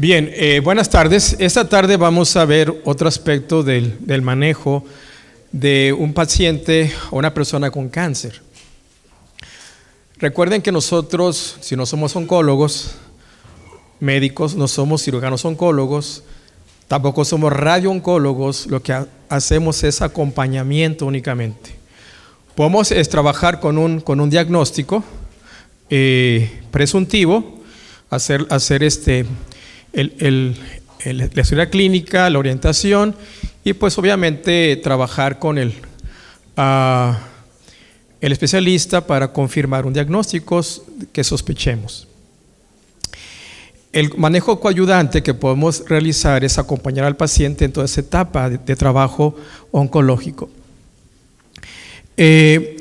Bien, eh, buenas tardes. Esta tarde vamos a ver otro aspecto del, manejo de un paciente o una persona con cáncer. Recuerden que nosotros, si no somos oncólogos, médicos, no somos cirujanos oncólogos, tampoco somos radiooncólogos, lo que hacemos es acompañamiento únicamente. Podemos trabajar con un, con un diagnóstico eh, presuntivo, hacer, hacer este, la seguridad clínica, la orientación y pues obviamente trabajar con el, ah, el especialista para confirmar un diagnóstico que sospechemos. El manejo coayudante que podemos realizar es acompañar al paciente en toda esa etapa de, trabajo oncológico. Eh,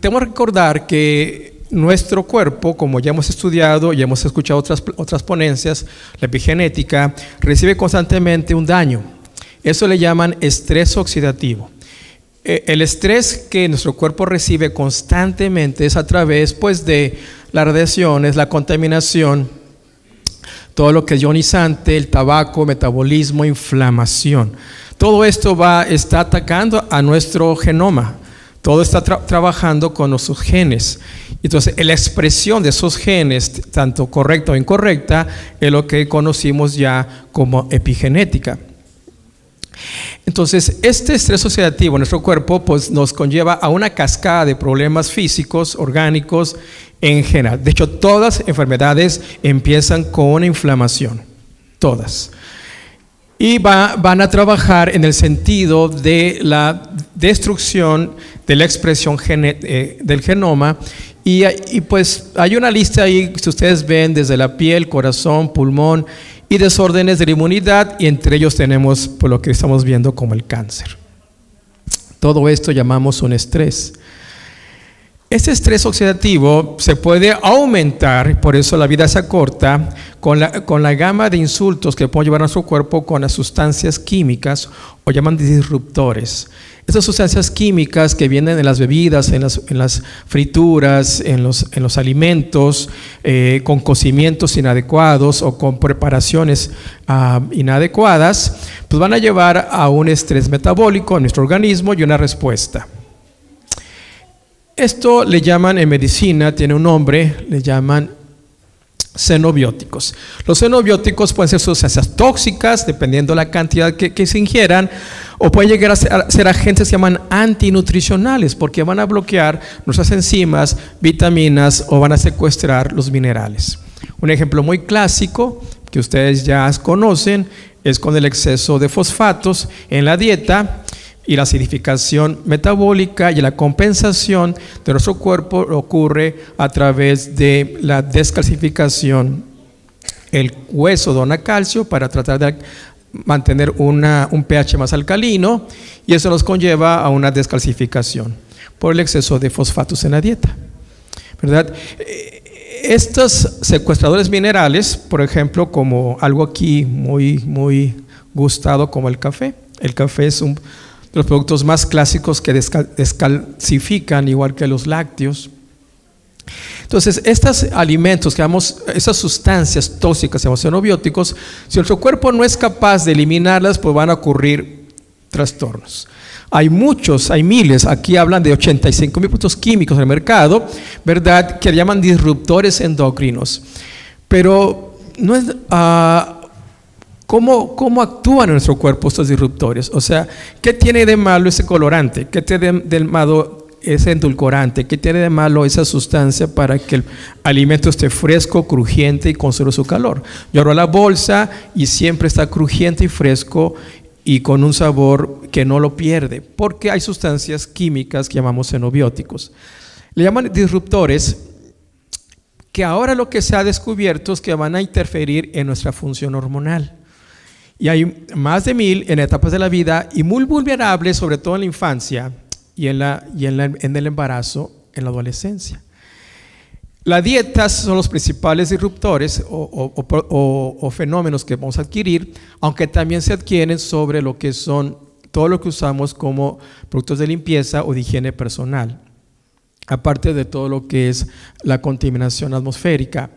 tengo que recordar que nuestro cuerpo, como ya hemos estudiado y hemos escuchado otras, otras ponencias, la epigenética, recibe constantemente un daño. Eso le llaman estrés oxidativo. E, el estrés que nuestro cuerpo recibe constantemente es a través pues, de las radiaciones, la contaminación, todo lo que es ionizante, el tabaco, metabolismo, inflamación. Todo esto va, está atacando a nuestro genoma, todo está trabajando con nuestros genes. Entonces, la expresión de esos genes, tanto correcta o incorrecta, es lo que conocimos ya como epigenética. Entonces, este estrés oxidativo en nuestro cuerpo pues, nos conlleva a una cascada de problemas físicos, orgánicos, en general. De hecho, todas enfermedades empiezan con una inflamación. Todas y van a trabajar en el sentido de la destrucción de la expresión eh, del genoma. Y, y, pues hay una lista ahí, si ustedes ven, desde la piel, corazón, pulmón y desórdenes de la inmunidad, y entre ellos tenemos por lo que estamos viendo como el cáncer. Todo esto llamamos un estrés. Este estrés oxidativo se puede aumentar, por eso la vida se acorta, con la, gama de insultos que puede llevar a nuestro cuerpo con las sustancias químicas o llaman disruptores. Estas sustancias químicas que vienen en las bebidas, en las, frituras, en los, alimentos, eh, con cocimientos inadecuados o con preparaciones ah, inadecuadas, pues van a llevar a un estrés metabólico en nuestro organismo y una respuesta. Esto le llaman en medicina, tiene un nombre, le llaman xenobióticos. Los xenobióticos pueden ser sustancias tóxicas, dependiendo la cantidad que, se ingieran, o pueden llegar a ser, agentes que se llaman antinutricionales, porque van a bloquear nuestras enzimas, vitaminas o van a secuestrar los minerales. Un ejemplo muy clásico que ustedes ya conocen es con el exceso de fosfatos en la dieta y la acidificación metabólica y la compensación de nuestro cuerpo ocurre a través de la descalcificación. El hueso dona calcio para tratar de mantener un pH más alcalino y eso nos conlleva a una descalcificación por el exceso de fosfatos en la dieta. ¿Verdad? Eh, estos secuestradores minerales, por ejemplo, como algo aquí muy, muy gustado como el café. El café es un los productos más clásicos que descalcifican, igual que los lácteos. Entonces, estos alimentos, que esas sustancias tóxicas, llamamos xenobióticos, si nuestro cuerpo no es capaz de eliminarlas, pues van a ocurrir trastornos. Hay muchos, hay miles, aquí hablan de 85 mil productos químicos en el mercado, ¿verdad? Que llaman disruptores endocrinos. Pero no es... Ah, ¿Cómo, ¿Cómo actúan en nuestro cuerpo estos disruptores? O sea, ¿qué tiene de malo ese colorante? ¿Qué tiene de, malo ese endulcorante? ¿Qué tiene de malo esa sustancia para que el alimento esté fresco, crujiente y conserve su calor? Yo abro la bolsa y siempre está crujiente y fresco y con un sabor que no lo pierde, porque hay sustancias químicas que llamamos xenobióticos. Le llaman disruptores que ahora lo que se ha descubierto es que van a interferir en nuestra función hormonal. Y hay más de mil en etapas de la vida y muy vulnerables, sobre todo en la infancia y en, la, y en, el embarazo, en la adolescencia. Las dietas son los principales disruptores o, o, fenómenos que vamos a adquirir, aunque también se adquieren sobre lo que son todo lo que usamos como productos de limpieza o de higiene personal, aparte de todo lo que es la contaminación atmosférica.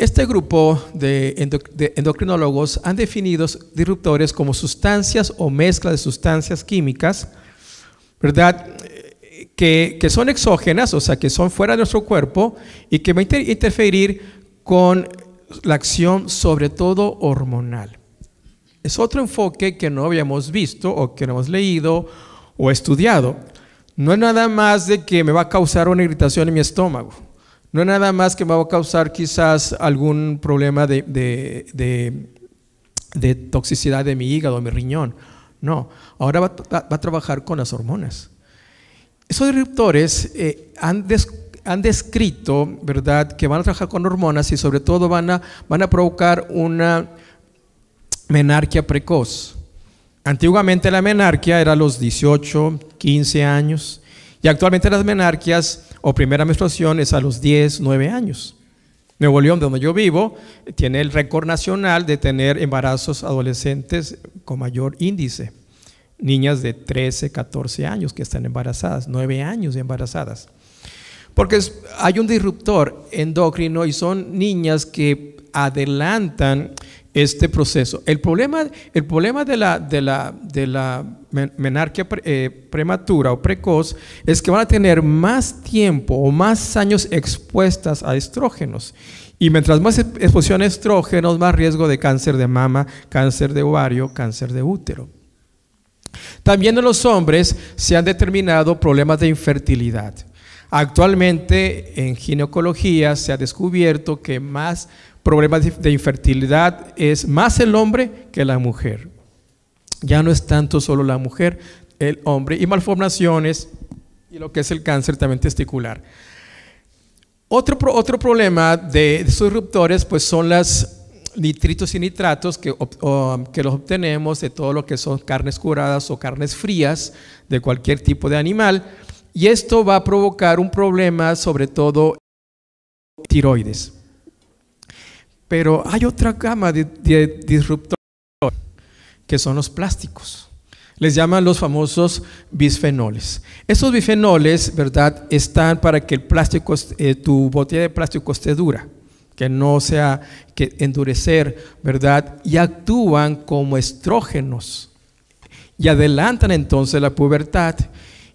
Este grupo de, endocrinólogos han definido disruptores como sustancias o mezcla de sustancias químicas, ¿verdad? Que, que son exógenas, o sea, que son fuera de nuestro cuerpo y que van a interferir con la acción sobre todo hormonal. Es otro enfoque que no habíamos visto o que no hemos leído o estudiado. No es nada más de que me va a causar una irritación en mi estómago no nada más que me va a causar quizás algún problema de, toxicidad de mi hígado, mi riñón. No, ahora va, a trabajar con las hormonas. Esos disruptores eh, han, han, descrito, ¿verdad?, que van a trabajar con hormonas y sobre todo van a, van a provocar una menarquia precoz. Antiguamente la menarquia era a los 18, 15 años y actualmente las menarquias o primera menstruación es a los 10, 9 años. Nuevo León, donde yo vivo, tiene el récord nacional de tener embarazos adolescentes con mayor índice. Niñas de 13, 14 años que están embarazadas, 9 años de embarazadas. Porque hay un disruptor endocrino y son niñas que adelantan este proceso. El problema, el problema de la, de la, menarquia eh, prematura o precoz es que van a tener más tiempo o más años expuestas a estrógenos. Y mientras más e-, exposición a estrógenos, más riesgo de cáncer de mama, cáncer de ovario, cáncer de útero. También en los hombres se han determinado problemas de infertilidad. Actualmente en ginecología se ha descubierto que más problemas de infertilidad es más el hombre que la mujer. Ya no es tanto solo la mujer, el hombre, y malformaciones y lo que es el cáncer también testicular. Otro, otro problema de, disruptores ruptores pues son los nitritos y nitratos que, los obtenemos de todo lo que son carnes curadas o carnes frías de cualquier tipo de animal. Y esto va a provocar un problema sobre todo en tiroides. Pero hay otra gama de, disruptores que son los plásticos. Les llaman los famosos bisfenoles. Esos bisfenoles, ¿verdad? Están para que el plástico, eh, tu botella de plástico esté dura, que no sea que endurecer, ¿verdad? Y actúan como estrógenos y adelantan entonces la pubertad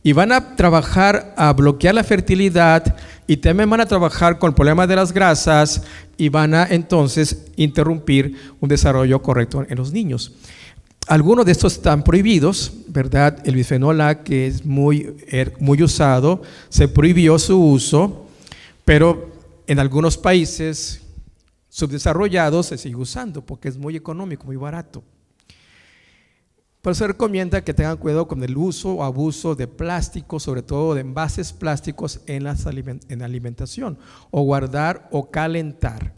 y van a trabajar a bloquear la fertilidad y también van a trabajar con el problema de las grasas y van a entonces interrumpir un desarrollo correcto en los niños. Algunos de estos están prohibidos, ¿verdad? El bisfenol A, que es muy, er, muy usado, se prohibió su uso, pero en algunos países subdesarrollados se sigue usando porque es muy económico, muy barato. Por eso recomienda que tengan cuidado con el uso o abuso de plásticos, sobre todo de envases plásticos en, la alimentación, o guardar o calentar.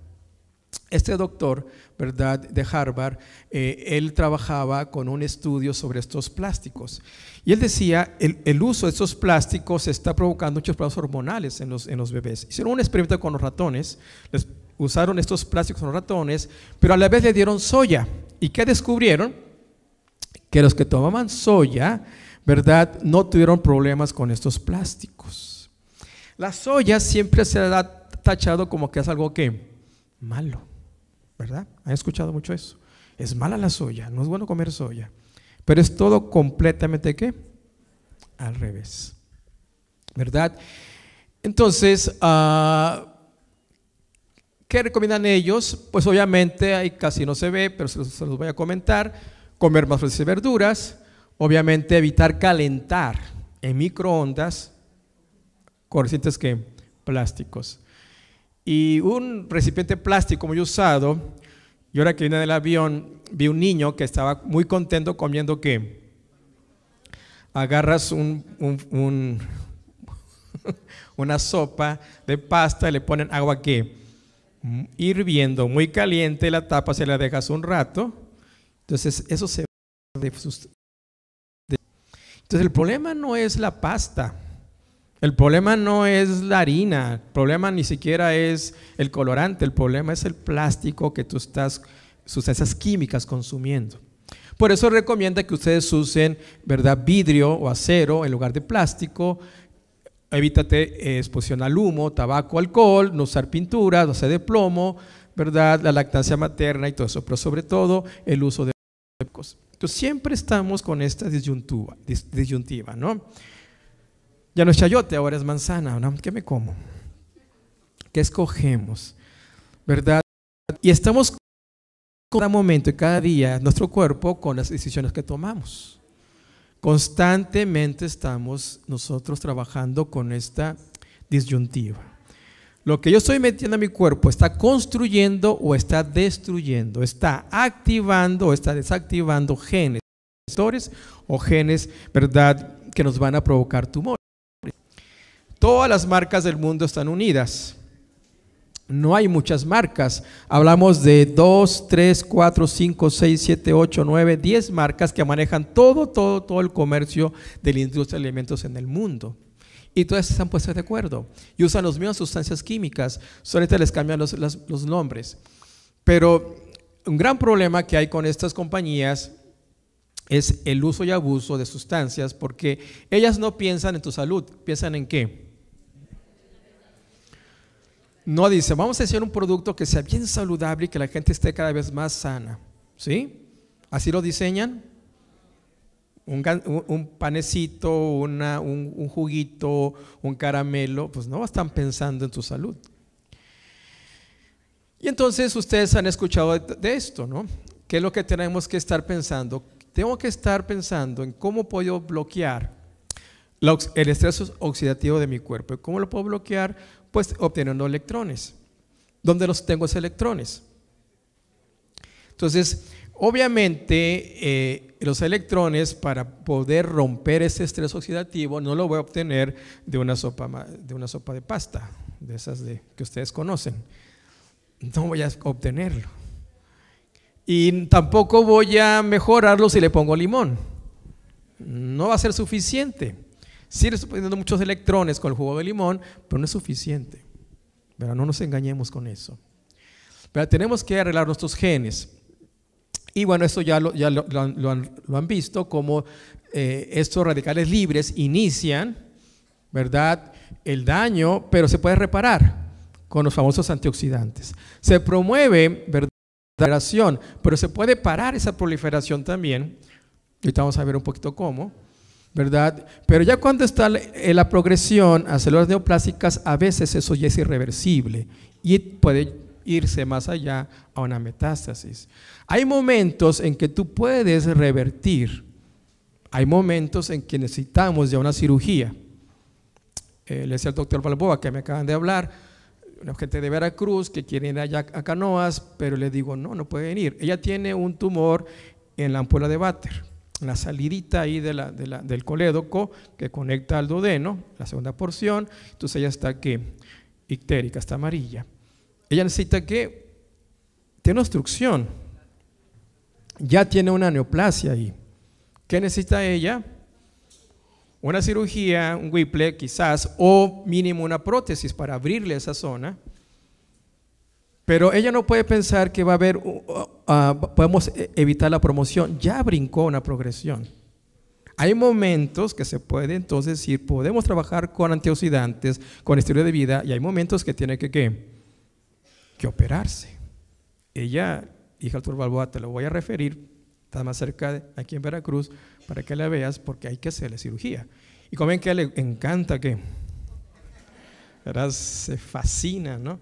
Este doctor, ¿verdad?, de Harvard, eh, él trabajaba con un estudio sobre estos plásticos. Y él decía, el, el, uso de estos plásticos está provocando muchos problemas hormonales en los, en los bebés. Hicieron un experimento con los ratones, les usaron estos plásticos con los ratones, pero a la vez le dieron soya. ¿Y qué descubrieron? que los que tomaban soya, ¿verdad? No tuvieron problemas con estos plásticos. La soya siempre se ha tachado como que es algo que malo, ¿verdad? ¿Han escuchado mucho eso? Es mala la soya, no es bueno comer soya. Pero es todo completamente qué? Al revés, ¿verdad? Entonces, ah, ¿qué recomiendan ellos? Pues obviamente ahí casi no se ve, pero se los voy a comentar comer más frutas y verduras, obviamente evitar calentar en microondas corrientes que plásticos. Y un recipiente plástico muy usado, y ahora que vine del avión, vi un niño que estaba muy contento comiendo que agarras un, una sopa de pasta, y le ponen agua que mm, hirviendo, muy caliente, la tapa se la dejas un rato entonces, eso se Entonces, el problema no es la pasta. El problema no es la harina, el problema ni siquiera es el colorante, el problema es el plástico que tú estás, esas químicas consumiendo. Por eso recomienda que ustedes usen, ¿verdad?, vidrio o acero en lugar de plástico. Evítate exposición al humo, tabaco, alcohol, no usar pintura, no usar de plomo, ¿verdad?, la lactancia materna y todo eso, pero sobre todo el uso de entonces siempre estamos con esta disyuntiva, disyuntiva ¿no? Ya no es chayote, ahora es manzana, ¿no? ¿Qué me como? ¿Qué escogemos? ¿Verdad? Y estamos cada momento y cada día nuestro cuerpo con las decisiones que tomamos. Constantemente estamos nosotros trabajando con esta disyuntiva. Lo que yo estoy metiendo a mi cuerpo está construyendo o está destruyendo, está activando o está desactivando genes o genes, ¿verdad?, que nos van a provocar tumores. Todas las marcas del mundo están unidas. No hay muchas marcas. Hablamos de 2, 3, 4, 5, 6, 7, 8, 9, 10 marcas que manejan todo, todo, todo el comercio de la industria de alimentos en el mundo. Y todas se han puesto de acuerdo y usan los mismas sustancias químicas, solamente les cambian los, los, los nombres. Pero un gran problema que hay con estas compañías es el uso y abuso de sustancias porque ellas no piensan en tu salud, piensan en qué. No dice, vamos a hacer un producto que sea bien saludable y que la gente esté cada vez más sana. ¿Sí? Así lo diseñan un, panecito, una, un, juguito, un caramelo, pues no están pensando en tu salud. Y entonces ustedes han escuchado de esto, ¿no? ¿Qué es lo que tenemos que estar pensando? Tengo que estar pensando en cómo puedo bloquear el estrés oxidativo de mi cuerpo. ¿Y cómo lo puedo bloquear? Pues obteniendo electrones. ¿Dónde los tengo esos electrones? Entonces, Obviamente, eh, los electrones para poder romper ese estrés oxidativo no lo voy a obtener de una sopa de, pasta, de esas que ustedes conocen. No voy a obtenerlo. Y tampoco voy a mejorarlo si le pongo limón. No va a ser suficiente. Sí estoy poniendo muchos electrones con el jugo de limón, pero no es suficiente. Pero no nos engañemos con eso. Pero tenemos que arreglar nuestros genes. Y bueno, esto ya lo, ya lo, han, visto, como eh, estos radicales libres inician, ¿verdad?, el daño, pero se puede reparar con los famosos antioxidantes. Se promueve, ¿verdad?, la pero se puede parar esa proliferación también. Ahorita vamos a ver un poquito cómo. ¿verdad? Pero ya cuando está la eh, progresión a células neoplásicas, a veces eso ya es irreversible y puede irse más allá a una metástasis. Hay momentos en que tú puedes revertir. Hay momentos en que necesitamos ya una cirugía. Eh, le decía al doctor Balboa que me acaban de hablar, una gente de Veracruz que quiere ir allá a Canoas, pero le digo, no, no puede ir. Ella tiene un tumor en la ampolla de váter, en la salidita ahí de la, del colédoco que conecta al dodeno, la segunda porción, entonces ella está aquí, ictérica, está amarilla. Ella necesita que tiene obstrucción. Ya tiene una neoplasia ahí. ¿Qué necesita ella? Una cirugía, un Whipple quizás, o mínimo una prótesis para abrirle esa zona. Pero ella no puede pensar que va a haber, podemos e, evitar la promoción. Ya brincó una progresión. Hay momentos que se puede entonces decir, podemos trabajar con antioxidantes, con estilo de vida, y hay momentos que tiene que, ¿qué? que operarse. Ella, hija Arturo Balboa, te lo voy a referir, está más cerca de aquí en Veracruz, para que la veas, porque hay que hacerle cirugía. Y como ven que le encanta que, ¿verdad? Se fascina, ¿no?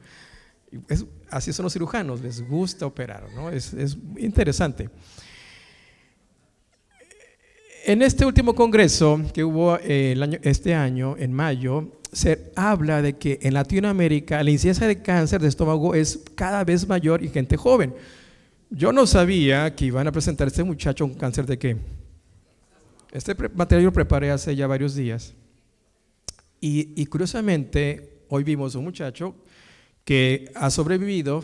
así son los cirujanos, les gusta operar, ¿no? Es, interesante. En este último congreso que hubo eh, este año, en mayo, se habla de que en Latinoamérica la incidencia de cáncer de estómago es cada vez mayor y gente joven. Yo no sabía que iban a presentar este muchacho un cáncer de qué. Este material lo preparé hace ya varios días. Y, y curiosamente, hoy vimos un muchacho que ha sobrevivido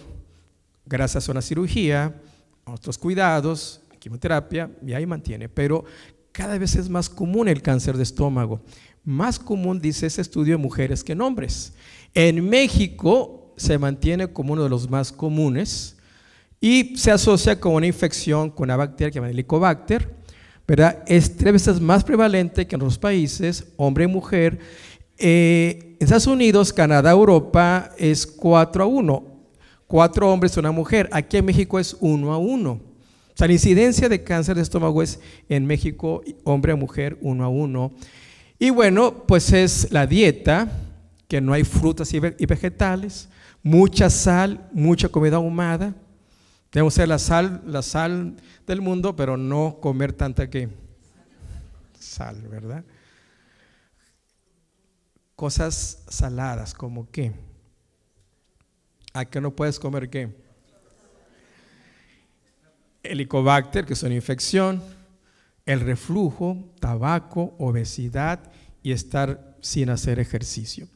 gracias a una cirugía, a otros cuidados, quimioterapia, y ahí mantiene. Pero cada vez es más común el cáncer de estómago más común, dice ese estudio, de mujeres que en hombres. En México se mantiene como uno de los más comunes y se asocia con una infección con una bacteria que se llama Helicobacter, ¿verdad? Es tres veces más prevalente que en otros países, hombre y mujer. Eh, en Estados Unidos, Canadá, Europa es 4 a 1. Cuatro hombres y una mujer. Aquí en México es 1 a 1. O sea, la incidencia de cáncer de estómago es en México, hombre a mujer, uno a uno. Y bueno, pues es la dieta, que no hay frutas y vegetales, mucha sal, mucha comida ahumada. Tenemos ser la sal, la sal del mundo, pero no comer tanta que sal, ¿verdad? Cosas saladas, como qué. ¿A qué no puedes comer qué? Helicobacter, que es una infección el reflujo, tabaco, obesidad y estar sin hacer ejercicio.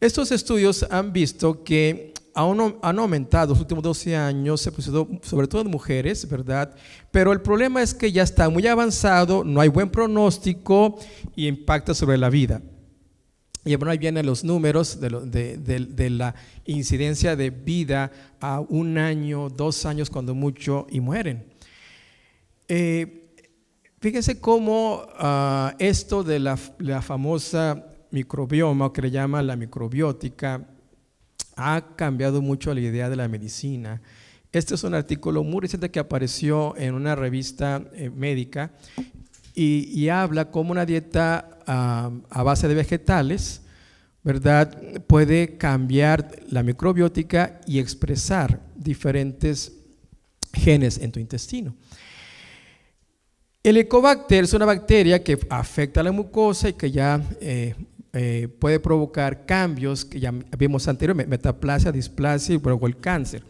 Estos estudios han visto que han aumentado los últimos 12 años, sobre todo en mujeres, ¿verdad? Pero el problema es que ya está muy avanzado, no hay buen pronóstico y impacta sobre la vida. Y bueno, ahí vienen los números de, la incidencia de vida a un año, dos años, cuando mucho, y mueren. Eh, Fíjese cómo ah, esto de la, famosa microbioma, que le llama la microbiótica, ha cambiado mucho la idea de la medicina. Este es un artículo muy reciente que apareció en una revista eh, médica y, habla cómo una dieta ah, a base de vegetales, puede cambiar la microbiótica y expresar diferentes genes en tu intestino. El ecobacter es una bacteria que afecta a la mucosa y que ya eh, eh, puede provocar cambios que ya vimos anteriormente, metaplasia, displasia y luego el cáncer.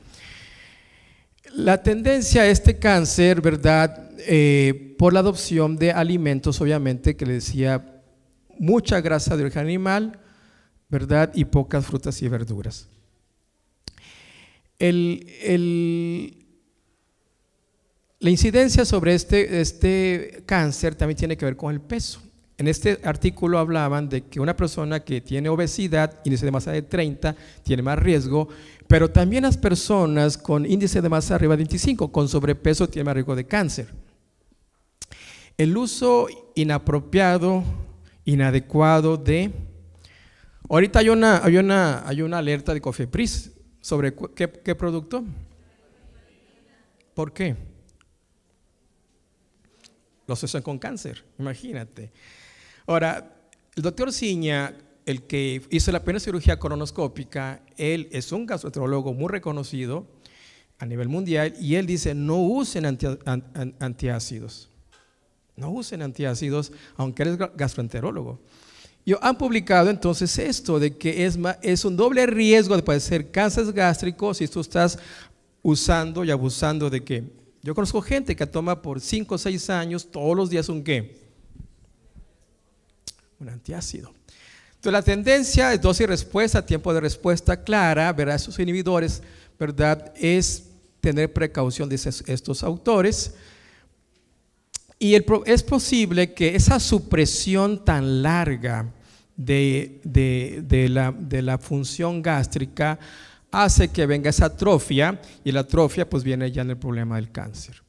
La tendencia a este cáncer, ¿verdad? Eh, por la adopción de alimentos, obviamente, que le decía mucha grasa de origen animal, ¿verdad? Y pocas frutas y verduras. el la incidencia sobre este, este, cáncer también tiene que ver con el peso. En este artículo hablaban de que una persona que tiene obesidad, índice de masa de 30, tiene más riesgo, pero también las personas con índice de masa arriba de 25, con sobrepeso, tienen más riesgo de cáncer. El uso inapropiado, inadecuado de... Ahorita hay una, hay hay una alerta de Cofepris sobre qué producto. ¿Por qué? los que con cáncer, imagínate. Ahora, el doctor Ciña, el que hizo la primera cirugía coronoscópica, él es un gastroenterólogo muy reconocido a nivel mundial y él dice, no usen antiácidos. No usen antiácidos, aunque eres gastroenterólogo. Yo han publicado entonces esto, de que es, es un doble riesgo de padecer cáncer gástricos si tú estás usando y abusando de qué? Yo conozco gente que toma por 5 o 6 años todos los días un qué? Un antiácido. Entonces la tendencia es dosis y respuesta, tiempo de respuesta clara, ¿verdad? Esos inhibidores, ¿verdad? Es tener precaución, de estos autores. Y es posible que esa supresión tan larga la, de la función gástrica hace que venga esa atrofia y la atrofia pues viene ya en el problema del cáncer.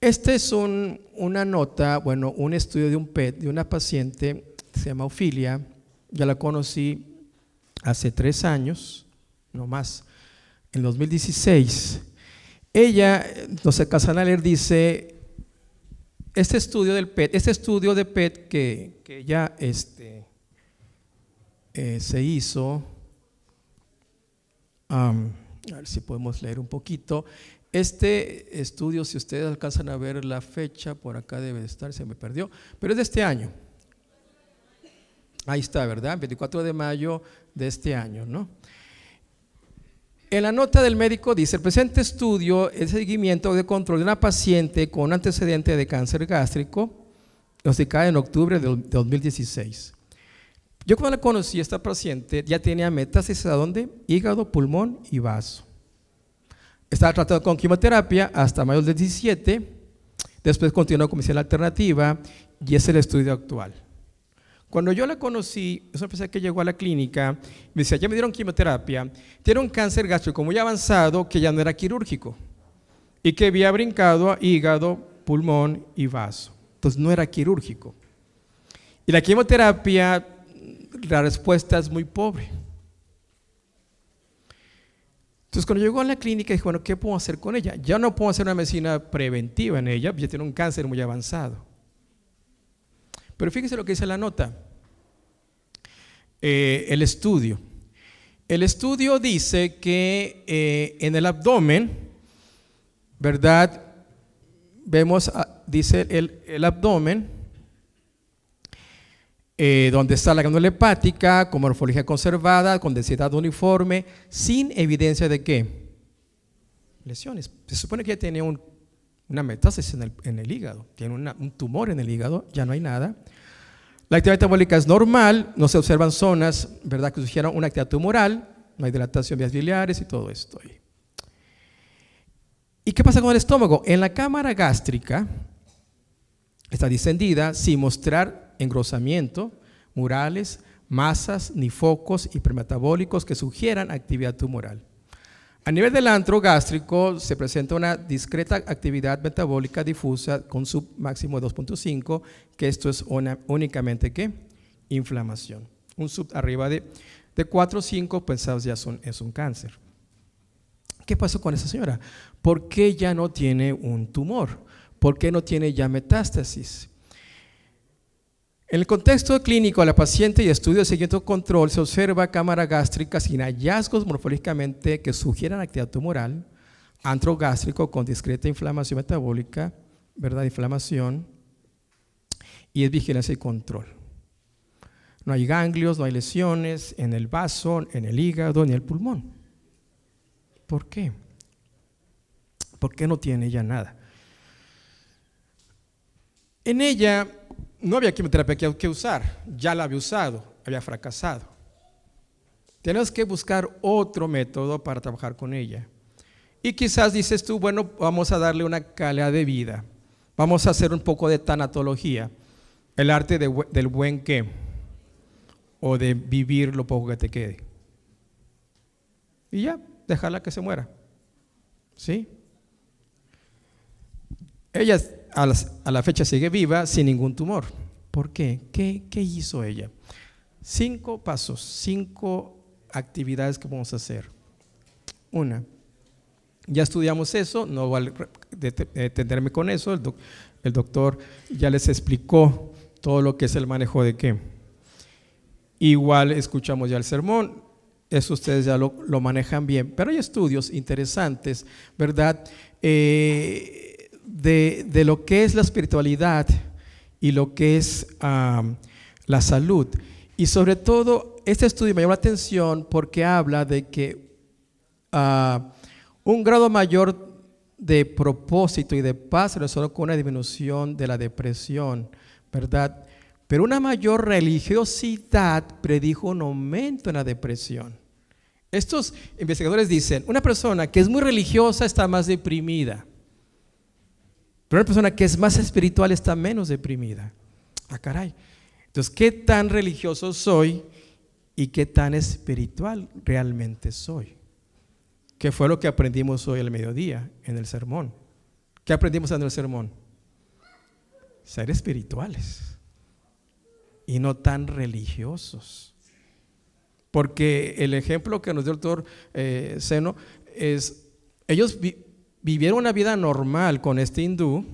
Esta es un, una nota, bueno, un estudio de un PET de una paciente, se llama Ofilia, ya la conocí hace tres años, no más, en 2016. Ella, José Casanaler dice, este estudio del PET, este estudio de PET que, que ella este, eh, se hizo, a ver si podemos leer un poquito, este estudio, si ustedes alcanzan a ver la fecha, por acá debe estar, se me perdió, pero es de este año. Ahí está, ¿verdad? 24 de mayo de este año, ¿no? En la nota del médico dice, el presente estudio es seguimiento de control de una paciente con antecedente de cáncer gástrico, diagnosticada en octubre de 2016. Yo cuando la conocí, esta paciente ya tenía metástasis a dónde? Hígado, pulmón y vaso. Estaba tratado con quimioterapia hasta mayo del 17. Después continuó con medicina alternativa y es el estudio actual. Cuando yo la conocí, es una persona que llegó a la clínica, me decía, ya me dieron quimioterapia, tiene un cáncer gástrico muy avanzado que ya no era quirúrgico y que había brincado a hígado, pulmón y vaso. Entonces no era quirúrgico. Y la quimioterapia la respuesta es muy pobre. Entonces cuando llegó a la clínica dije, bueno, ¿qué puedo hacer con ella? Ya no puedo hacer una medicina preventiva en ella, ya tiene un cáncer muy avanzado. Pero fíjese lo que dice la nota, eh, el estudio. El estudio dice que eh, en el abdomen, ¿verdad? Vemos, ah, dice el, el abdomen, eh, donde está la glándula hepática con morfología conservada, con densidad uniforme, sin evidencia de qué? Lesiones. Se supone que ya tiene una metástasis en el, hígado, tiene un tumor en el hígado, ya no hay nada. La actividad metabólica es normal, no se observan zonas ¿verdad? que sugieran una actividad tumoral, no hay dilatación de vías biliares y todo esto. ¿Y qué pasa con el estómago? En la cámara gástrica está descendida, sin mostrar engrosamiento, murales, masas, nifocos hipermetabólicos que sugieran actividad tumoral. A nivel del antro gástrico se presenta una discreta actividad metabólica difusa con sub máximo de 2.5, que esto es únicamente ¿qué? inflamación. Un sub arriba de, de 4 o 5 pensados pues, ya son, es un cáncer. ¿Qué pasó con esa señora? ¿Por qué ya no tiene un tumor? ¿Por qué no tiene ya metástasis? En el contexto clínico de la paciente y estudio de seguimiento control se observa cámara gástrica sin hallazgos morfológicamente que sugieran actividad tumoral, antro gástrico con discreta inflamación metabólica, ¿verdad? Inflamación y es vigilancia y control. No hay ganglios, no hay lesiones en el vaso, en el hígado ni en el pulmón. ¿Por qué? ¿Por qué no tiene ella nada? En ella no había quimioterapia que usar, ya la había usado, había fracasado. Tenemos que buscar otro método para trabajar con ella. Y quizás dices tú, bueno, vamos a darle una calidad de vida, vamos a hacer un poco de tanatología, el arte del buen qué, o de vivir lo poco que te quede. Y ya, dejarla que se muera. ¿Sí? Ella a, la fecha sigue viva sin ningún tumor. ¿Por qué? ¿Qué, hizo ella? Cinco pasos, cinco actividades que vamos a hacer. Una, ya estudiamos eso, no vale detenerme con eso, el, doctor ya les explicó todo lo que es el manejo de qué. Igual escuchamos ya el sermón, eso ustedes ya lo, lo manejan bien, pero hay estudios interesantes, ¿verdad? Eh, de, lo que es la espiritualidad y lo que es ah, la salud. Y sobre todo, este estudio me llama la atención porque habla de que ah, un grado mayor de propósito y de paz se solo con una disminución de la depresión, ¿verdad? Pero una mayor religiosidad predijo un aumento en la depresión. Estos investigadores dicen, una persona que es muy religiosa está más deprimida. Pero una persona que es más espiritual está menos deprimida. Ah, caray. Entonces, ¿qué tan religioso soy y qué tan espiritual realmente soy? ¿Qué fue lo que aprendimos hoy al mediodía en el sermón. ¿Qué aprendimos en el sermón? Ser espirituales y no tan religiosos. Porque el ejemplo que nos dio el doctor eh, Seno es, ellos vivieron una vida normal con este hindú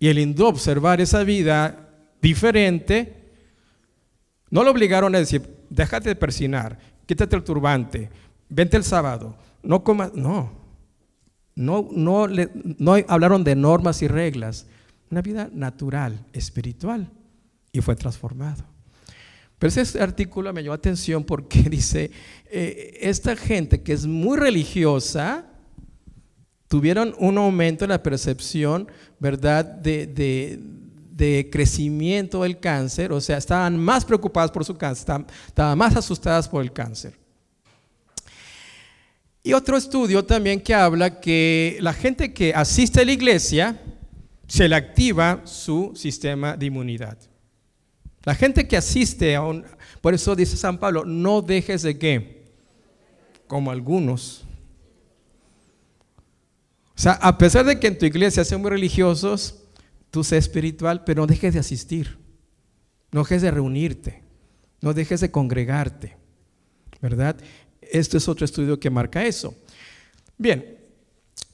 y el hindú observar esa vida diferente, no lo obligaron a decir, déjate de persinar, quítate el turbante, vente el sábado, no comas, no. No, no, le, no hablaron de normas y reglas. Una vida natural, espiritual, y fue transformado. Pero ese artículo me llamó atención porque dice, eh, esta gente que es muy religiosa, Tuvieron un aumento en la percepción, ¿verdad?, de, crecimiento del cáncer, o sea, estaban más preocupadas por su cáncer, estaban, más asustadas por el cáncer. Y otro estudio también que habla que la gente que asiste a la iglesia se le activa su sistema de inmunidad. La gente que asiste a un... Por eso dice San Pablo, no dejes de que, como algunos, o sea, a pesar de que en tu iglesia sean muy religiosos, tú seas espiritual, pero no dejes de asistir, no dejes de reunirte, no dejes de congregarte, ¿verdad? Esto es otro estudio que marca eso. Bien,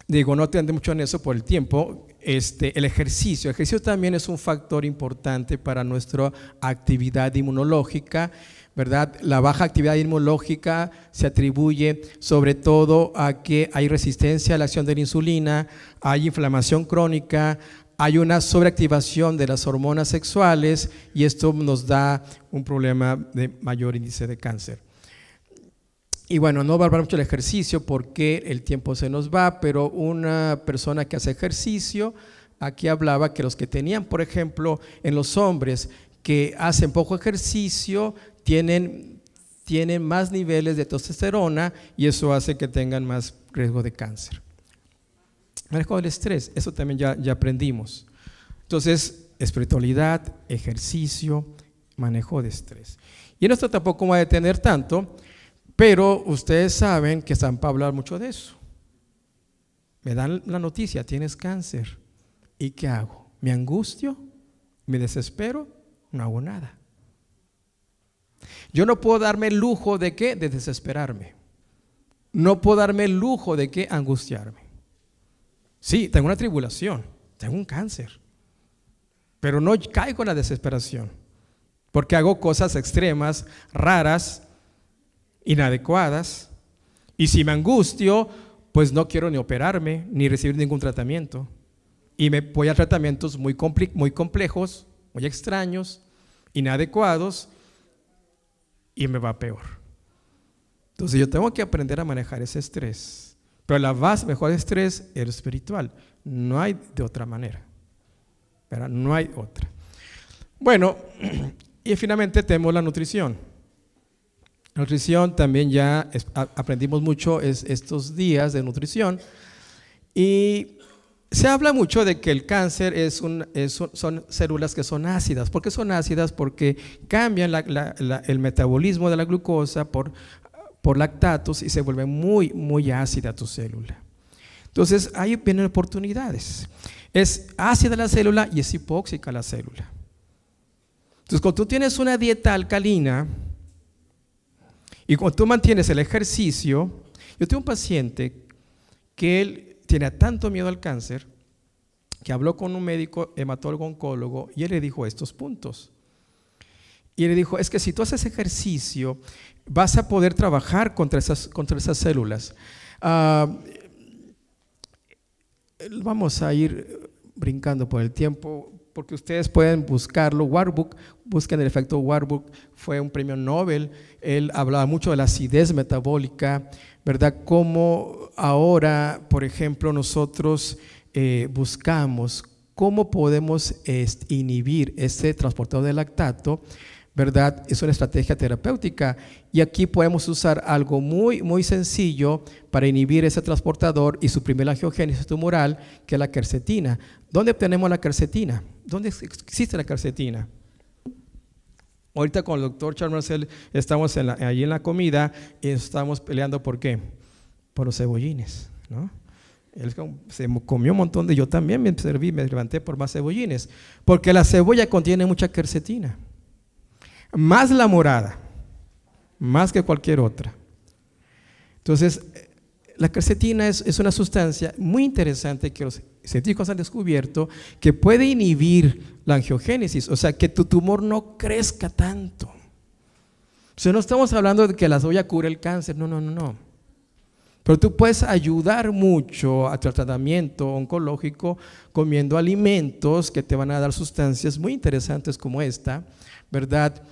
digo, no te ande mucho en eso por el tiempo. Este, el ejercicio. El ejercicio también es un factor importante para nuestra actividad inmunológica. ¿verdad? La baja actividad inmunológica se atribuye sobre todo a que hay resistencia a la acción de la insulina, hay inflamación crónica, hay una sobreactivación de las hormonas sexuales y esto nos da un problema de mayor índice de cáncer. Y bueno, no va a hablar mucho del ejercicio porque el tiempo se nos va, pero una persona que hace ejercicio, aquí hablaba que los que tenían, por ejemplo, en los hombres que hacen poco ejercicio, tienen, más niveles de testosterona y eso hace que tengan más riesgo de cáncer. Manejo del estrés, eso también ya, aprendimos. Entonces, espiritualidad, ejercicio, manejo de estrés. Y en esto tampoco va a detener tanto, pero ustedes saben que San Pablo habla mucho de eso. Me dan la noticia, tienes cáncer. ¿Y qué hago? ¿Me angustio? ¿Me desespero? No hago nada. Yo no puedo darme el lujo de qué? De desesperarme. No puedo darme el lujo de qué? Angustiarme. Sí, tengo una tribulación, tengo un cáncer, pero no caigo en la desesperación, porque hago cosas extremas, raras, inadecuadas, y si me angustio, pues no quiero ni operarme, ni recibir ningún tratamiento, y me voy a tratamientos muy complejos, muy extraños, inadecuados, y me va peor. Entonces yo tengo que aprender a manejar ese estrés. Pero la base mejor estrés es el espiritual. No hay de otra manera. Pero No hay otra. Bueno, y finalmente tenemos la nutrición. nutrición también ya aprendimos mucho es, estos días de nutrición. Y se habla mucho de que el cáncer es, un, son células que son ácidas. ¿Por qué son ácidas? Porque cambian el metabolismo de la glucosa por, por lactatos y se vuelve muy, muy ácida tu célula. Entonces, ahí vienen oportunidades. Es ácida la célula y es hipóxica la célula. Entonces, cuando tú tienes una dieta alcalina y cuando tú mantienes el ejercicio, yo tengo un paciente que él tiene tanto miedo al cáncer que habló con un médico hematólogo-oncólogo y él le dijo estos puntos. Y le dijo, es que si tú haces ejercicio, vas a poder trabajar contra esas, contra esas células. Ah, vamos a ir brincando por el tiempo, porque ustedes pueden buscarlo. Warburg, busquen el efecto Warburg, fue un premio Nobel. Él hablaba mucho de la acidez metabólica, ¿verdad? Cómo ahora, por ejemplo, nosotros eh, buscamos cómo podemos este, inhibir ese transportador de lactato ¿verdad? Es una estrategia terapéutica y aquí podemos usar algo muy, muy sencillo para inhibir ese transportador y suprimir la geogénesis tumoral, que es la quercetina. ¿Dónde obtenemos la quercetina? ¿Dónde existe la quercetina? Ahorita con el doctor Charles estamos en ahí en la comida y estamos peleando por qué? Por los cebollines, ¿no? Él se comió un montón de, yo también me serví, me levanté por más cebollines, porque la cebolla contiene mucha quercetina más la morada, más que cualquier otra. Entonces, la quercetina es, una sustancia muy interesante que los científicos han descubierto que puede inhibir la angiogénesis, o sea, que tu tumor no crezca tanto. O sea, no estamos hablando de que la soya cure el cáncer, no, no, no, no. Pero tú puedes ayudar mucho a tu tratamiento oncológico comiendo alimentos que te van a dar sustancias muy interesantes como esta, ¿verdad?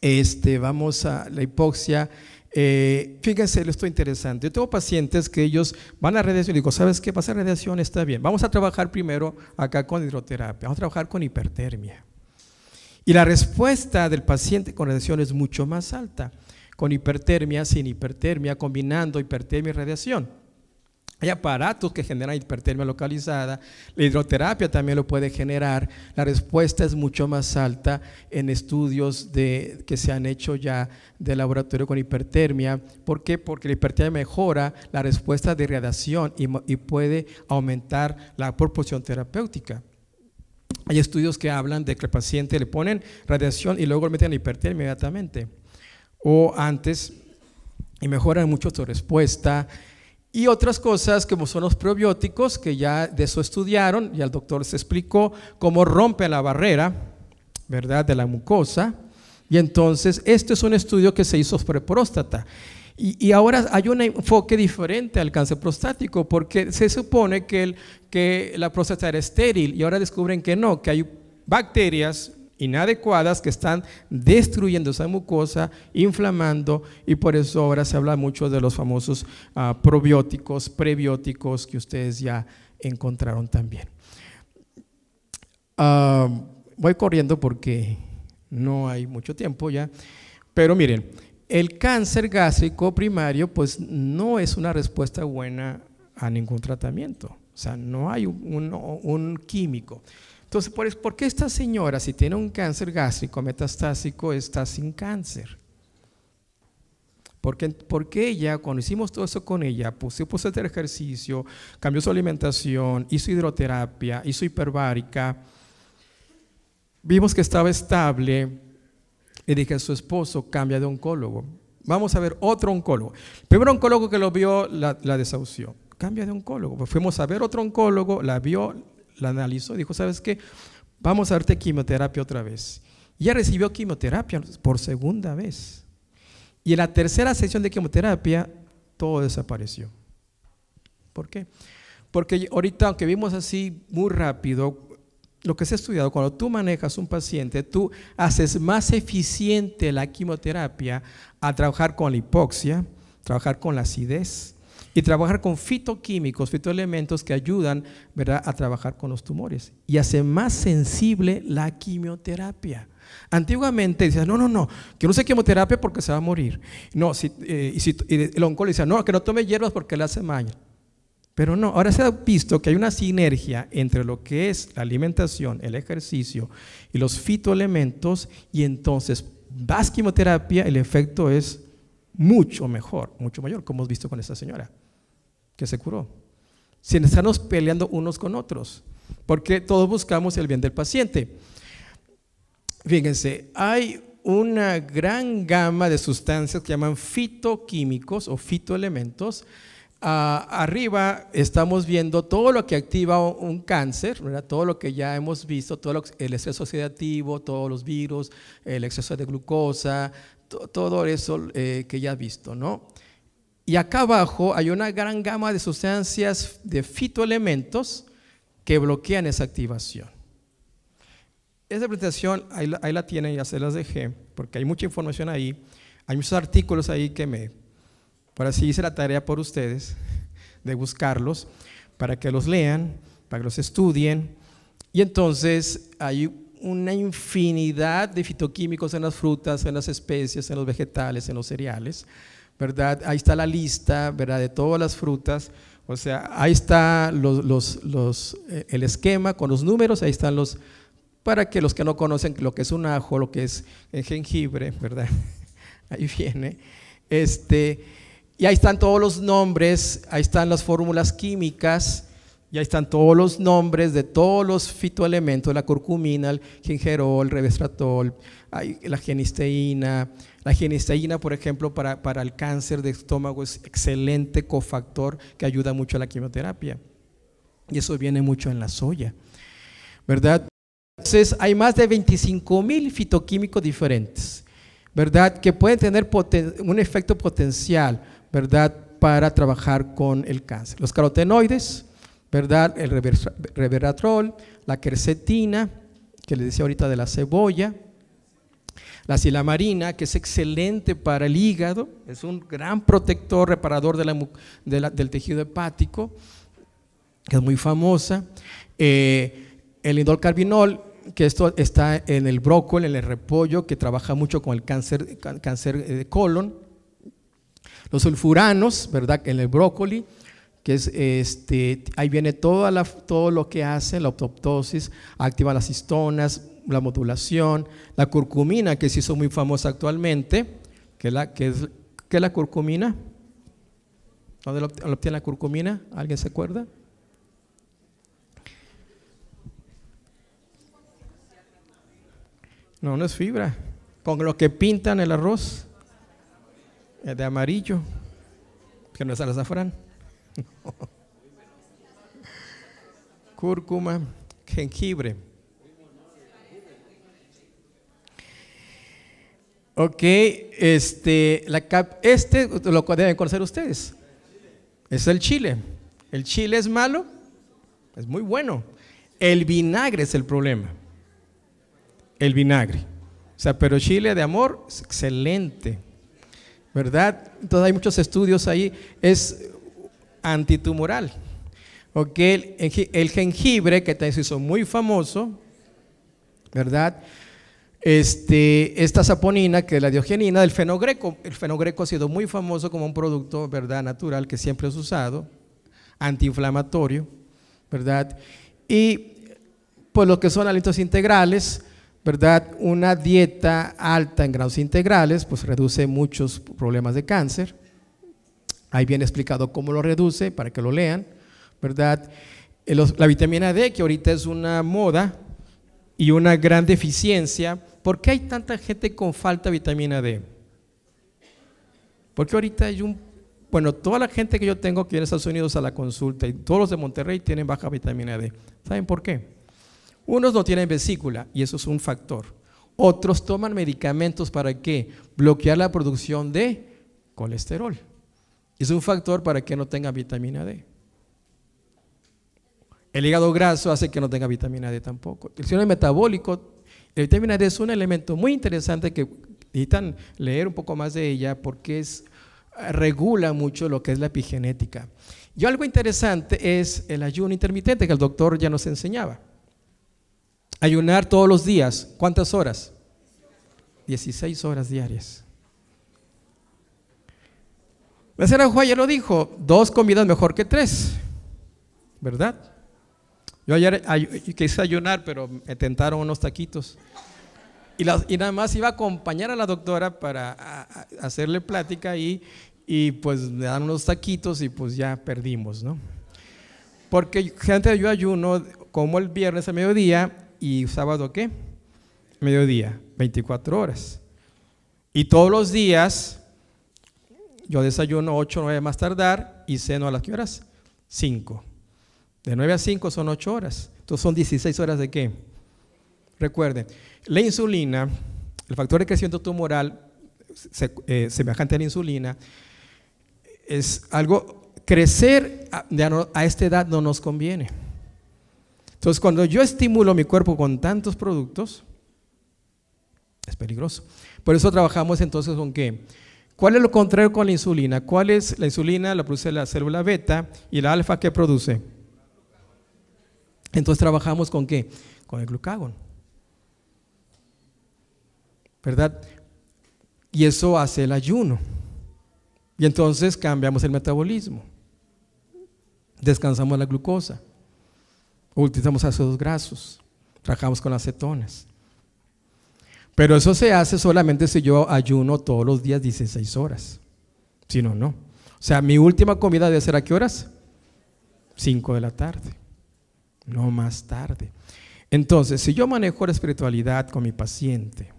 este, vamos a la hipoxia. Eh, fíjense esto interesante. Yo tengo pacientes que ellos van a radiación y digo, ¿sabes qué? pasa? La radiación, está bien. Vamos a trabajar primero acá con hidroterapia, vamos a trabajar con hipertermia. Y la respuesta del paciente con radiación es mucho más alta, con hipertermia, sin hipertermia, combinando hipertermia y radiación. Hay aparatos que generan hipertermia localizada, la hidroterapia también lo puede generar. La respuesta es mucho más alta en estudios de, que se han hecho ya de laboratorio con hipertermia. ¿Por qué? Porque la hipertermia mejora la respuesta de radiación y, puede aumentar la proporción terapéutica. Hay estudios que hablan de que el paciente le ponen radiación y luego le meten hipertermia inmediatamente o antes y mejoran mucho su respuesta y otras cosas como son los probióticos, que ya de eso estudiaron, y el doctor se explicó cómo rompe la barrera, ¿verdad?, de la mucosa. Y entonces, este es un estudio que se hizo sobre próstata. Y, y, ahora hay un enfoque diferente al cáncer prostático, porque se supone que, el, que la próstata era estéril y ahora descubren que no, que hay bacterias, inadecuadas que están destruyendo esa mucosa, inflamando y por eso ahora se habla mucho de los famosos ah, probióticos, prebióticos que ustedes ya encontraron también. Ah, voy corriendo porque no hay mucho tiempo ya, pero miren, el cáncer gástrico primario pues no es una respuesta buena a ningún tratamiento, o sea, no hay un químico. Entonces, ¿por qué esta señora, si tiene un cáncer gástrico metastásico, está sin cáncer? Porque, ella, cuando hicimos todo eso con ella, pues, puso, a hacer ejercicio, cambió su alimentación, hizo hidroterapia, hizo hiperbárica, vimos que estaba estable y dije a su esposo, cambia de oncólogo. Vamos a ver otro oncólogo. El primer oncólogo que lo vio la, la desahució. Cambia de oncólogo. Pues fuimos a ver otro oncólogo, la vio, la analizó y dijo, ¿sabes qué? Vamos a darte quimioterapia otra vez. Ya recibió quimioterapia por segunda vez. Y en la tercera sesión de quimioterapia, todo desapareció. ¿Por qué? Porque ahorita, aunque vimos así muy rápido, lo que se ha estudiado, cuando tú manejas un paciente, tú haces más eficiente la quimioterapia a trabajar con la hipoxia, trabajar con la acidez, y trabajar con fitoquímicos, fitoelementos que ayudan ¿verdad? a trabajar con los tumores y hace más sensible la quimioterapia. Antiguamente decían, no, no, no, que no se quimioterapia porque se va a morir. No, eh, y el oncólogo decía, no, que no tome hierbas porque le hace mal. Pero no, ahora se ha visto que hay una sinergia entre lo que es la alimentación, el ejercicio y los fitoelementos y entonces vas quimioterapia, el efecto es mucho mejor, mucho mayor, como hemos visto con esta señora que se curó. Sin estarnos peleando unos con otros, porque todos buscamos el bien del paciente. Fíjense, hay una gran gama de sustancias que llaman fitoquímicos o fitoelementos. Ah, arriba estamos viendo todo lo que activa un cáncer, todo lo que ya hemos visto, todo el exceso oxidativo, todos los virus, el exceso de glucosa, todo eso eh, que ya has visto, ¿no? Y acá abajo hay una gran gama de sustancias de fitoelementos que bloquean esa activación. Esa presentación ahí la, tienen, ya se las dejé, porque hay mucha información ahí. Hay muchos artículos ahí que me, por así hice la tarea por ustedes, de buscarlos, para que los lean, para que los estudien. Y entonces hay una infinidad de fitoquímicos en las frutas, en las especies, en los vegetales, en los cereales, ¿verdad? Ahí está la lista, ¿verdad? De todas las frutas. O sea, ahí está eh, el esquema con los números, ahí están los, para que los que no conocen lo que es un ajo, lo que es el jengibre, ¿verdad? Ahí viene. Este, y ahí están todos los nombres, ahí están las fórmulas químicas, y ahí están todos los nombres de todos los fitoelementos, la curcumina, el gingerol, el revestratol, la genisteína, la genisteína, por ejemplo, para, el cáncer de estómago es excelente cofactor que ayuda mucho a la quimioterapia. Y eso viene mucho en la soya, ¿verdad? Entonces hay más de 25 mil fitoquímicos diferentes, ¿verdad? Que pueden tener un efecto potencial, ¿verdad? Para trabajar con el cáncer. Los carotenoides, ¿verdad? El reveratrol, la quercetina, que les decía ahorita de la cebolla, la silamarina, que es excelente para el hígado, es un gran protector, reparador del tejido hepático, que es muy famosa. Eh, el indolcarbinol, que esto está en el brócoli, en el repollo, que trabaja mucho con el cáncer, cáncer de colon. Los sulfuranos, ¿verdad? En el brócoli, que es este, ahí viene todo lo que hace la optoptosis, activa las histonas, la modulación, la curcumina que se hizo muy famosa actualmente, que, la, que es, ¿qué es la curcumina? ¿Dónde lo obtiene la curcumina? ¿Alguien se acuerda? No, no es fibra. Con lo que pintan el arroz, es eh, de amarillo, que no es al azafrán. Cúrcuma, jengibre. Ok, este, este lo deben conocer ustedes. Es el chile. El chile es malo, es muy bueno. El vinagre es el problema. El vinagre. O sea, pero chile de amor es excelente. ¿Verdad? Entonces hay muchos estudios ahí. Es antitumoral. Ok, el, jengibre que se hizo muy famoso, ¿verdad? este, esta saponina, que es la diogenina, del fenogreco. El fenogreco ha sido muy famoso como un producto ¿verdad? natural que siempre es usado, antiinflamatorio, ¿verdad? Y pues lo que son alimentos integrales, ¿verdad? Una dieta alta en grados integrales, pues reduce muchos problemas de cáncer. Ahí viene explicado cómo lo reduce, para que lo lean, ¿verdad? Eh, la vitamina D, que ahorita es una moda, y una gran deficiencia, ¿por qué hay tanta gente con falta de vitamina D? Porque ahorita hay un... Bueno, toda la gente que yo tengo que viene a Estados Unidos a la consulta y todos los de Monterrey tienen baja vitamina D. ¿Saben por qué? Unos no tienen vesícula y eso es un factor. Otros toman medicamentos para qué? Bloquear la producción de colesterol. Es un factor para que no tengan vitamina D. El hígado graso hace que no tenga vitamina D tampoco. El síndrome metabólico, la vitamina D es un elemento muy interesante que necesitan leer un poco más de ella porque es, regula mucho lo que es la epigenética. Y algo interesante es el ayuno intermitente que el doctor ya nos enseñaba. Ayunar todos los días, ¿cuántas horas? 16 horas diarias. La señora Juárez lo dijo, dos comidas mejor que tres, ¿verdad? Yo ayer quise ayunar, pero me tentaron unos taquitos. Y, nada más iba a acompañar a la doctora para hacerle plática y, pues me dan unos taquitos y pues ya perdimos, ¿no? Porque gente, yo ayuno como el viernes a mediodía y sábado qué? Mediodía, 24 horas. Y todos los días yo desayuno 8 o 9 más tardar y ceno a las qué horas? 5. De 9 a 5 son 8 horas. Entonces son 16 horas de qué? Recuerden, la insulina, el factor de crecimiento tumoral eh, semejante a la insulina, es algo, crecer a, esta edad no nos conviene. Entonces, cuando yo estimulo mi cuerpo con tantos productos, es peligroso. Por eso trabajamos entonces con qué. ¿Cuál es lo contrario con la insulina? ¿Cuál es la insulina? La produce la célula beta y la alfa que produce entonces trabajamos con qué? Con el glucagón. ¿Verdad? Y eso hace el ayuno. Y entonces cambiamos el metabolismo. Descansamos la glucosa. Utilizamos ácidos grasos. Trabajamos con acetonas. Pero eso se hace solamente si yo ayuno todos los días 16 horas. Si no, no. O sea, mi última comida debe ser a qué horas? 5 de la tarde no más tarde. Entonces, si yo manejo la espiritualidad con mi paciente,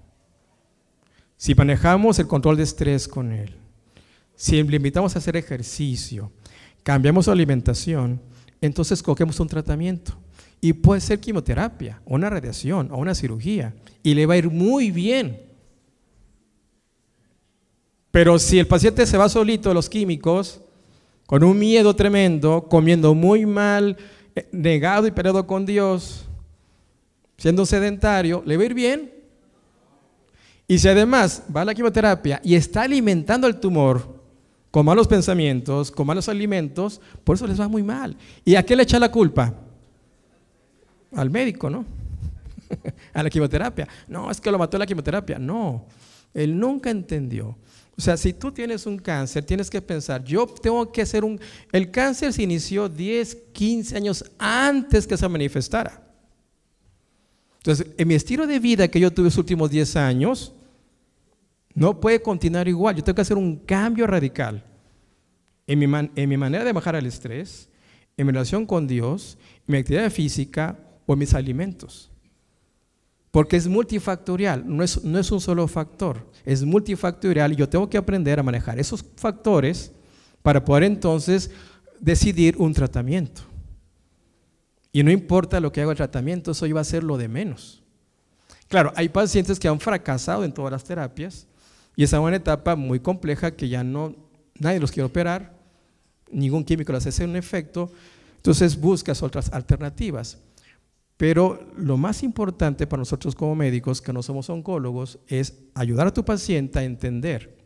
si manejamos el control de estrés con él, si le invitamos a hacer ejercicio, cambiamos su alimentación, entonces cogemos un tratamiento. Y puede ser quimioterapia, una radiación, o una cirugía, y le va a ir muy bien. Pero si el paciente se va solito a los químicos, con un miedo tremendo, comiendo muy mal, eh, negado y peleado con Dios, siendo sedentario, ¿le va a ir bien? Y si además va a la quimioterapia y está alimentando el tumor con malos pensamientos, con malos alimentos, por eso les va muy mal. ¿Y a qué le echa la culpa? Al médico, ¿no? a la quimioterapia. No, es que lo mató la quimioterapia. No, él nunca entendió o sea, si tú tienes un cáncer, tienes que pensar, yo tengo que hacer un... El cáncer se inició 10, 15 años antes que se manifestara. Entonces, en mi estilo de vida que yo tuve los últimos 10 años, no puede continuar igual. Yo tengo que hacer un cambio radical en mi, en mi manera de bajar el estrés, en mi relación con Dios, en mi actividad física o en mis alimentos. Porque es multifactorial, no es, no es un solo factor, es multifactorial y yo tengo que aprender a manejar esos factores para poder entonces decidir un tratamiento. Y no importa lo que haga el tratamiento, eso iba a ser lo de menos. Claro, hay pacientes que han fracasado en todas las terapias y están en una etapa muy compleja que ya no nadie los quiere operar, ningún químico les hace un efecto, entonces buscas otras alternativas. Pero lo más importante para nosotros como médicos, que no somos oncólogos, es ayudar a tu paciente a entender,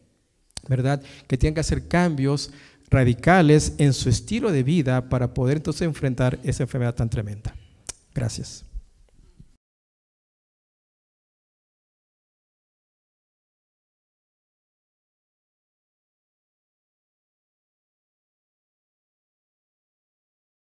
¿verdad? Que tiene que hacer cambios radicales en su estilo de vida para poder entonces enfrentar esa enfermedad tan tremenda. Gracias.